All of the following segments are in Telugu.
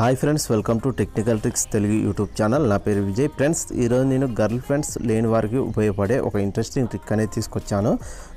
hi friends welcome to technical tricks Telugu YouTube channel నా పేరు విజయ్ ఫ్రెండ్స్ ఈరోజు నేను గర్ల్ ఫ్రెండ్స్ లేని వారికి ఉపయోగపడే ఒక ఇంట్రెస్టింగ్ ట్రిక్ అనేది తీసుకొచ్చాను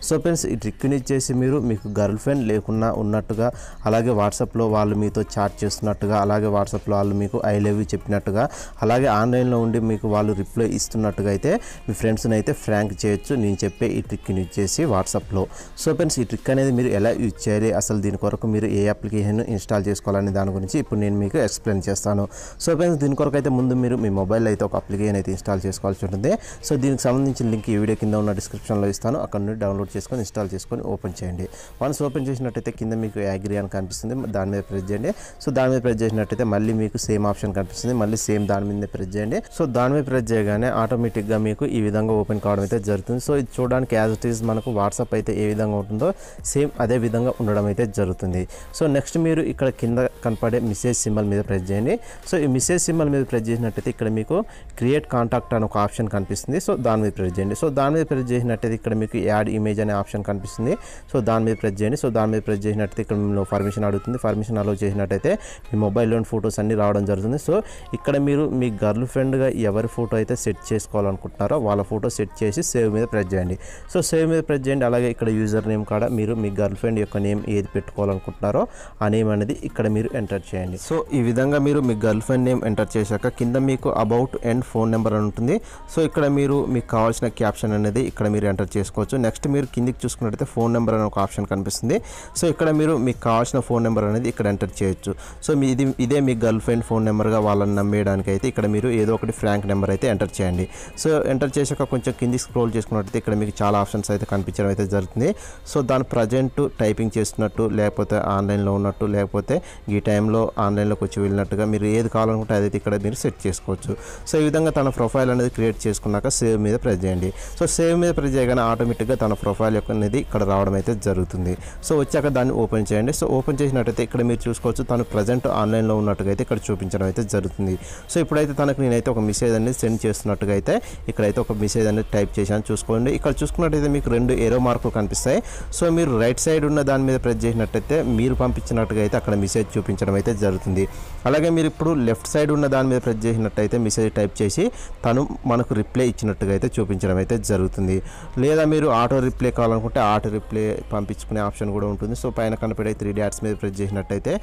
సో ఫ్రెండ్స్ ఈ ట్రిక్ని చేసి మీరు మీకు గర్ల్ ఫ్రెండ్ లేకుండా ఉన్నట్టుగా అలాగే వాట్సాప్లో వాళ్ళు మీతో చాట్ చేస్తున్నట్టుగా అలాగే వాట్సాప్లో వాళ్ళు మీకు ఐ లవ్ యూ చెప్పినట్టుగా అలాగే ఆన్లైన్లో ఉండి మీకు వాళ్ళు రిప్లై ఇస్తున్నట్టుగా అయితే మీ ఫ్రెండ్స్ని అయితే ఫ్రాంక్ చేయొచ్చు నేను చెప్పే ఈ ట్రిక్ని చేసి వాట్సాప్లో సో ఫ్రెండ్స్ ఈ ట్రిక్ అనేది మీరు ఎలా యూజ్ చేయాలి అసలు దీని కొరకు మీరు ఏ అప్లికేషన్ ఇన్స్టాల్ చేసుకోవాలనే దాని గురించి ఇప్పుడు నేను మీకు ఎక్స్ప్లెయిన్ చేస్తాను సో ఫ్రెండ్స్ దీని కొరకు అయితే ముందు మీరు మీ మొబైల్ అయితే ఒక అప్లికేషన్ అయితే ఇన్స్టాల్ చేసుకోవాల్సి ఉంటుంది సో దీనికి సంబంధించిన లింక్ ఈ వీడియో కింద ఉన్న డిస్క్రిప్షన్లో ఇస్తాను అక్కడ నుండి డౌన్లోడ్ చేసుకొని ఇన్స్టాల్ చేసుకొని ఓపెన్ చేయండి వన్స్ ఓపెన్ చేసినట్టయితే కింద మీకు యాగ్రీ అని కనిపిస్తుంది దాని మీద ప్రెస్ చేయండి సో దాని మీద ప్రెస్ చేసినట్టయితే మళ్ళీ మీకు సేమ్ ఆప్షన్ కనిపిస్తుంది మళ్ళీ సేమ్ దాని మీద ప్రెస్ చేయండి సో దాని మీద ప్రెస్ చేయగానే ఆటోమేటిక్గా మీకు ఈ విధంగా ఓపెన్ కావడం అయితే జరుగుతుంది సో ఇది చూడడానికి యాజ్ ఇట్ ఈస్ మనకు వాట్సాప్ అయితే ఏ విధంగా ఉంటుందో సేమ్ అదే విధంగా ఉండడం అయితే జరుగుతుంది సో నెక్స్ట్ మీరు ఇక్కడ కింద కనపడే మెసేజ్ సింబల్ మీద మీద ప్రెస్ చేయండి సో ఈ మిసేజ్ సింబల్ మీద ప్రెస్ చేసినట్టయితే ఇక్కడ మీకు క్రియేట్ కాంటాక్ట్ అని ఒక ఆప్షన్ కనిపిస్తుంది సో దాని మీద ప్రెస్ చేయండి సో దాని మీద ప్రెస్ చేసినట్టయితే ఇక్కడ మీకు యాడ్ ఇమేజ్ అనే ఆప్షన్ కనిపిస్తుంది సో దాని మీద ప్రెస్ చేయండి సో దాని మీద ప్రెస్ చేసినట్టయితే ఇక్కడ మిమ్మల్ని పర్మిషన్ అడుగుతుంది పర్మిషన్ అలో చేసినట్టయితే మీ మొబైల్లోని ఫొటోస్ అన్నీ రావడం జరుగుతుంది సో ఇక్కడ మీరు మీ గర్ల్ ఫ్రెండ్గా ఎవరి ఫోటో అయితే సెట్ చేసుకోవాలనుకుంటున్నారో వాళ్ళ ఫోటో సెట్ చేసి సేవ్ మీద ప్రెస్ చేయండి సో సేవ్ మీద ప్రెస్ చేయండి అలాగే ఇక్కడ యూజర్ నేమ్ కాడ మీరు మీ గర్ల్ ఫ్రెండ్ యొక్క నేమ్ ఏది పెట్టుకోవాలనుకుంటున్నారో ఆ నేమ్ అనేది ఇక్కడ మీరు ఎంటర్ చేయండి సో ఈ విధంగా మీరు మీ గర్ల్ ఫ్రెండ్ నేమ్ ఎంటర్ చేశాక కింద మీకు అబౌట్ అండ్ ఫోన్ నెంబర్ అని ఉంటుంది సో ఇక్కడ మీరు మీకు కావాల్సిన క్యాప్షన్ అనేది ఇక్కడ మీరు ఎంటర్ చేసుకోవచ్చు నెక్స్ట్ మీరు కిందికి చూసుకున్నట్టయితే ఫోన్ నెంబర్ అనే ఒక ఆప్షన్ కనిపిస్తుంది సో ఇక్కడ మీరు మీకు కావాల్సిన ఫోన్ నెంబర్ అనేది ఇక్కడ ఎంటర్ చేయొచ్చు సో మీ ఇది ఇదే మీ గర్ల్ ఫ్రెండ్ ఫోన్ నెంబర్గా వాళ్ళని నమ్మేయడానికి అయితే ఇక్కడ మీరు ఏదో ఒకటి ఫ్రాంక్ నెంబర్ అయితే ఎంటర్ చేయండి సో ఎంటర్ చేశాక కొంచెం కిందికి స్క్రోల్ చేసుకున్నట్టయితే ఇక్కడ మీకు చాలా ఆప్షన్స్ అయితే కనిపించడం అయితే జరుగుతుంది సో దాని ప్రజెంట్ టైపింగ్ చేస్తున్నట్టు లేకపోతే ఆన్లైన్లో ఉన్నట్టు లేకపోతే ఈ టైంలో ఆన్లైన్లోకి వెళ్ళొచ్చు వెళ్ళినట్టుగా మీరు ఏది కావాలనుకుంటే అదైతే ఇక్కడ మీరు సెట్ చేసుకోవచ్చు సో ఈ విధంగా తన ప్రొఫైల్ అనేది క్రియేట్ చేసుకున్నాక సేవ్ మీద ప్రెస్ చేయండి సో సేవ్ మీద ప్రెస్ చేయగానే ఆటోమేటిక్గా తన ప్రొఫైల్ యొక్క అనేది ఇక్కడ రావడం అయితే జరుగుతుంది సో వచ్చాక దాన్ని ఓపెన్ చేయండి సో ఓపెన్ చేసినట్టయితే ఇక్కడ మీరు చూసుకోవచ్చు తను ప్రజెంట్ ఆన్లైన్లో ఉన్నట్టుగా అయితే ఇక్కడ చూపించడం అయితే జరుగుతుంది సో ఇప్పుడైతే తనకు నేనైతే ఒక మెసేజ్ అనేది సెండ్ చేస్తున్నట్టుగా అయితే ఇక్కడైతే ఒక మెసేజ్ అనేది టైప్ చేశాను చూసుకోండి ఇక్కడ చూసుకున్నట్టయితే మీకు రెండు ఏరో మార్కులు కనిపిస్తాయి సో మీరు రైట్ సైడ్ ఉన్న దాని మీద ప్రెస్ చేసినట్టయితే మీరు పంపించినట్టుగా అయితే అక్కడ మెసేజ్ చూపించడం అయితే జరుగుతుంది అలాగే మీరు ఇప్పుడు లెఫ్ట్ సైడ్ ఉన్న దాని మీద ప్రెస్ చేసినట్టయితే మెసేజ్ టైప్ చేసి తను మనకు రిప్లై ఇచ్చినట్టుగా అయితే చూపించడం అయితే జరుగుతుంది లేదా మీరు ఆటో రిప్లై కావాలనుకుంటే ఆటో రిప్లై పంపించుకునే ఆప్షన్ కూడా ఉంటుంది సో పైన కనపడే త్రీ డాట్స్ మీద ప్రెస్ చేసినట్టయితే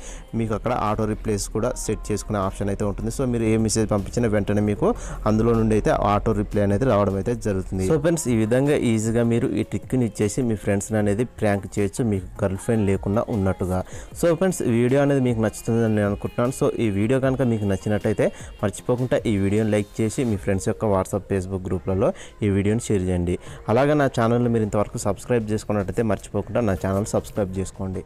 మీకు అక్కడ ఆటో రిప్లేస్ కూడా సెట్ చేసుకునే ఆప్షన్ అయితే ఉంటుంది సో మీరు ఏ మెసేజ్ పంపించినా వెంటనే మీకు అందులో నుండి అయితే ఆటో రిప్లై అనేది రావడం అయితే జరుగుతుంది సో ఫ్రెండ్స్ ఈ విధంగా ఈజీగా మీరు ఈ ట్రిక్ని ఇచ్చేసి మీ ఫ్రెండ్స్ని అనేది ప్రాంక్ చేయొచ్చు మీకు గర్ల్ ఫ్రెండ్ లేకుండా ఉన్నట్టుగా సో ఫ్రెండ్స్ వీడియో అనేది మీకు నచ్చుతుందని నేను అనుకుంటున్నాను ఫ్రెండ్స్ సో ఈ వీడియో కనుక మీకు నచ్చినట్టయితే మర్చిపోకుండా ఈ వీడియోని లైక్ చేసి మీ ఫ్రెండ్స్ యొక్క వాట్సాప్ ఫేస్బుక్ గ్రూప్లలో ఈ వీడియోని షేర్ చేయండి అలాగే నా ఛానల్ని మీరు ఇంతవరకు సబ్స్క్రైబ్ చేసుకున్నట్టయితే మర్చిపోకుండా నా ఛానల్ సబ్స్క్రైబ్ చేసుకోండి